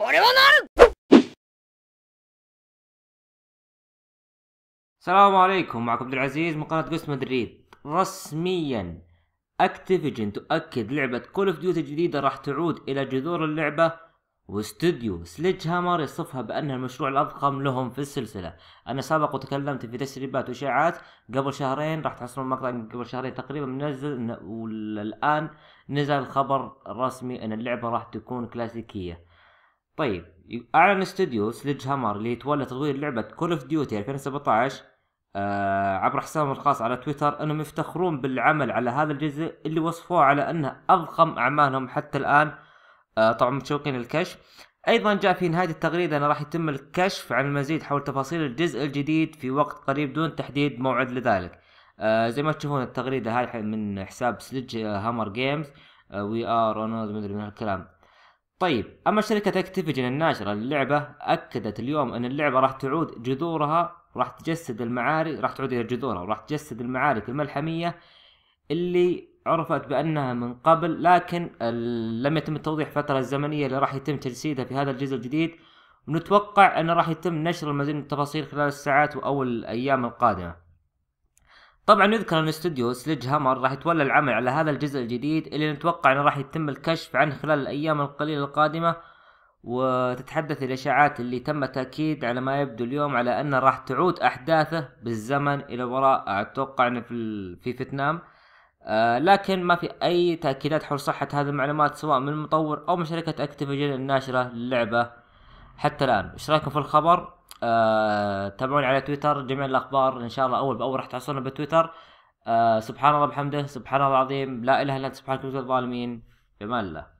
俺はなる السلام السلام عليكم معكم عبد العزيز من قناة قسم مدريد رسميا اكتيفجن تؤكد لعبة كول اوف ديوتي الجديدة راح تعود الى جذور اللعبة واستوديو سليج هامر يصفها بانها المشروع الاضخم لهم في السلسلة انا سبق وتكلمت في تسريبات واشاعات قبل شهرين راح تحصلون مقطع قبل شهرين تقريبا منزل والان نزل خبر رسمي ان اللعبة راح تكون كلاسيكية طيب اعلن استوديو سليج هامر اللي يتولى تطوير لعبه كول اوف ديوتي 2017 عبر حسابهم الخاص على تويتر انهم يفتخرون بالعمل على هذا الجزء اللي وصفوه على انه اضخم اعمالهم حتى الان آه، طبعا متشوقين للكشف ايضا جاء في نهايه التغريده انه راح يتم الكشف عن المزيد حول تفاصيل الجزء الجديد في وقت قريب دون تحديد موعد لذلك آه زي ما تشوفون التغريده هاي من حساب سليج هامر جيمز وي ار ما ادري من الكلام طيب اما شركه اكتيفجن الناشره للعبه اكدت اليوم ان اللعبه راح تعود جذورها راح تجسد المعارك راح تعود الى جذورها وراح تجسد المعارك الملحميه اللي عرفت بانها من قبل لكن لم يتم التوضيح الفتره الزمنيه اللي راح يتم تجسيدها في هذا الجزء الجديد ونتوقع انه راح يتم نشر المزيد من التفاصيل خلال الساعات واول الايام القادمه طبعا يذكر ان استوديو سليج هامر راح يتولى العمل على هذا الجزء الجديد اللي نتوقع انه راح يتم الكشف عنه خلال الايام القليله القادمه وتتحدث الاشاعات اللي تم تاكيد على ما يبدو اليوم على انه راح تعود احداثه بالزمن الى وراء اتوقع انه في في فيتنام آه لكن ما في اي تاكيدات حول صحه هذه المعلومات سواء من المطور او من شركه اكتيفيجن الناشره للعبه حتى الان ايش رايكم في الخبر آه تابعوني على تويتر جميع الاخبار ان شاء الله اول باول راح تحصلنا بتويتر آه سبحان الله بحمده سبحان الله العظيم لا اله الا انت سبحانك كنت الظالمين بمال الله